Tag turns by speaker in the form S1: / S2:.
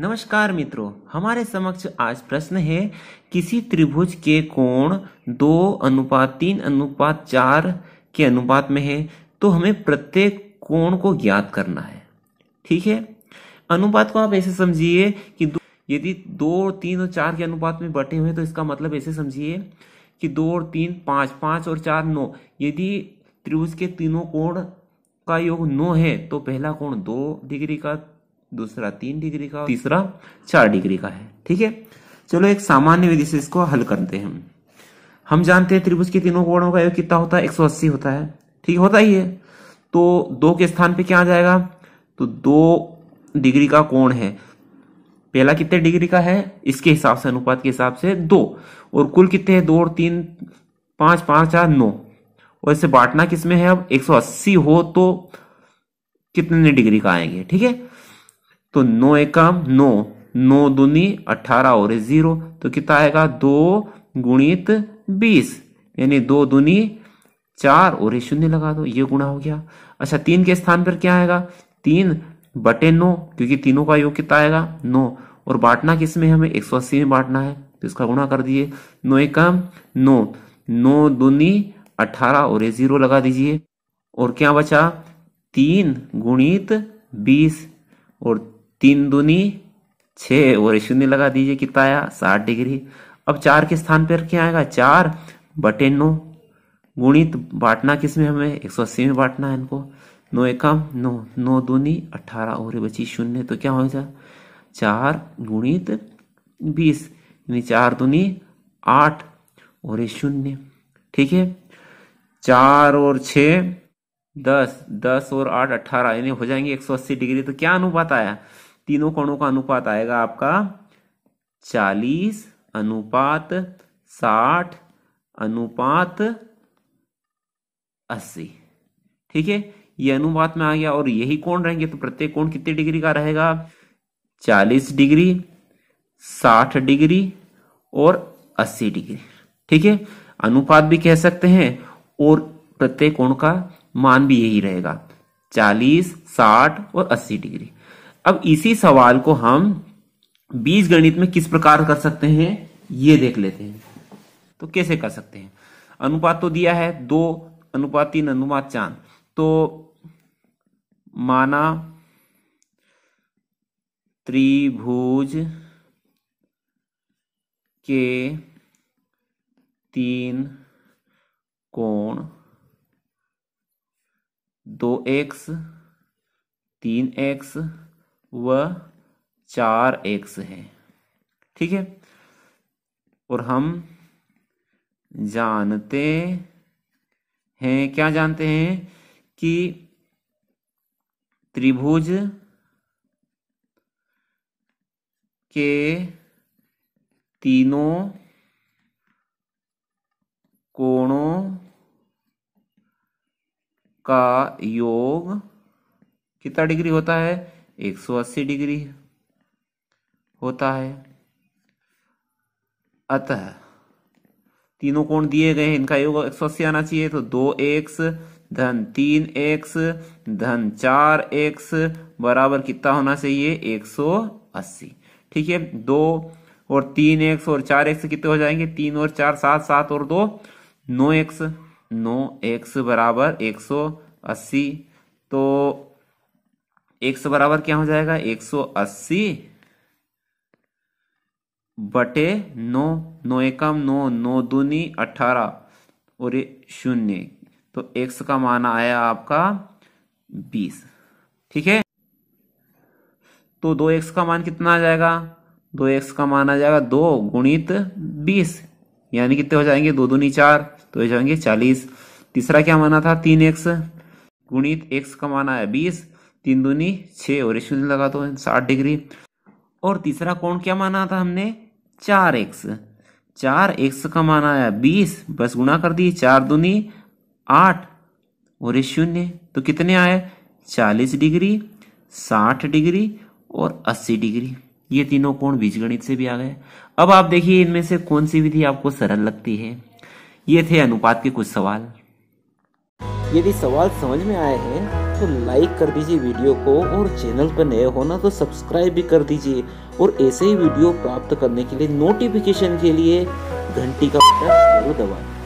S1: नमस्कार मित्रों हमारे समक्ष आज प्रश्न है किसी त्रिभुज के कोण दो अनुपात तीन अनुपात चार के अनुपात में है तो हमें प्रत्येक कोण को ज्ञात करना है ठीक है अनुपात को आप ऐसे समझिए कि यदि दो और तीन और चार के अनुपात में बटे हुए तो इसका मतलब ऐसे समझिए कि दो और तीन पांच पांच और चार नौ यदि त्रिभुज के तीनों कोण का योग नौ है तो पहला कोण दो डिग्री का दूसरा तीन डिग्री का तीसरा चार डिग्री का है ठीक है चलो एक सामान्य विधि से इसको हल करते हैं हम जानते हैं त्रिभुज के तीनों कोणों का योग कितना होता है 180 होता है ठीक होता ही है तो दो के स्थान पे क्या आ जाएगा तो दो डिग्री का कोण है पहला कितने डिग्री का है इसके हिसाब से अनुपात के हिसाब से दो और कुल कितने हैं दो और तीन पांच पांच चार नौ और इसे बांटना किसमें है अब 180 हो तो कितने डिग्री का आएंगे ठीक है तो नौ एकम नौ नौ दुनी अठारह और जीरो तो कितना आएगा दो गुणित बीस यानी दो दुनी चार और शून्य लगा दो ये गुणा हो गया अच्छा तीन के स्थान पर क्या आएगा तीन बटे नौ क्योंकि तीनों का योग कितना आएगा नौ और बांटना किस में हमें एक सौ अस्सी में बांटना है तो इसका गुणा कर दिए नौ एकम नौ नौ दुनी अठारह और जीरो लगा दीजिए और क्या बचा तीन गुणित बीस और तीन दूनी छ और शून्य लगा दीजिए कितना आया साठ डिग्री अब चार के स्थान पर क्या आएगा चार बटे नौ गुणित बांटना किस में हमें एक सौ अस्सी में बांटना है इनको नौ एकम नौ नौ दूनी अठारह और बची शून्य तो क्या हो जाए चार गुणित बीस यानी चार दूनी आठ और शून्य ठीक है चार और छ दस दस और आठ अट्ठारह यानी हो जाएंगे एक सौ अस्सी डिग्री तो क्या अनुपात आया तीनों कोणों का अनुपात आएगा आपका चालीस अनुपात साठ अनुपात अस्सी ठीक है ये अनुपात में आ गया और यही कोण रहेंगे तो प्रत्येक कोण कितने डिग्री का रहेगा चालीस डिग्री साठ डिग्री और अस्सी डिग्री ठीक है अनुपात भी कह सकते हैं और प्रत्येक कोण का मान भी यही रहेगा चालीस साठ और अस्सी डिग्री अब इसी सवाल को हम बीज गणित में किस प्रकार कर सकते हैं ये देख लेते हैं तो कैसे कर सकते हैं अनुपात तो दिया है दो अनुपात तीन अनुपात चार तो माना त्रिभुज के तीन कोण दो एक्स तीन एक्स वह चार एक्स है ठीक है और हम जानते हैं क्या जानते हैं कि त्रिभुज के तीनों कोणों का योग कितना डिग्री होता है 180 डिग्री होता है अतः तीनों कोण दिए गए हैं इनका योग 180 आना चाहिए तो दो एक्स धन तीन एक्स धन चार एक्स बराबर कितना होना चाहिए 180 ठीक है दो और तीन एक्स और चार एक्स कितने हो जाएंगे तीन और चार सात सात और दो नौ एक्स नौ एक्स बराबर एक सौ अस्सी तो एक सौ बराबर क्या हो जाएगा एक सौ अस्सी बटे नो नो एकम नो नो दूनी अठारह और ये शून्य तो एक्स का मान आया आपका बीस ठीक है तो दो एक्स का मान कितना आ जाएगा दो एक्स का मान आ जाएगा दो गुणित बीस यानी कितने हो जाएंगे दो दूनी चार तो जाएंगे चालीस तीसरा क्या माना था तीन एक्स गुणित एक्स का मान आया बीस तीन दूनी छः और एक शून्य लगा दो साठ डिग्री और तीसरा कोण क्या माना था हमने चार एक्स चार एक्स का माना आया बीस बस गुणा कर दिए चार दूनी आठ और ये शून्य तो कितने आए चालीस डिग्री साठ डिग्री और अस्सी डिग्री ये तीनों कोण बीजगणित से भी आ गए अब आप देखिए इनमें से कौन सी विधि आपको सरल लगती है ये थे अनुपात के कुछ सवाल यदि सवाल समझ में आए हैं तो लाइक कर दीजिए वीडियो को और चैनल पर नए हो ना तो सब्सक्राइब भी कर दीजिए और ऐसे ही वीडियो प्राप्त करने के लिए नोटिफिकेशन के लिए घंटी का बटन जरूर दबाएं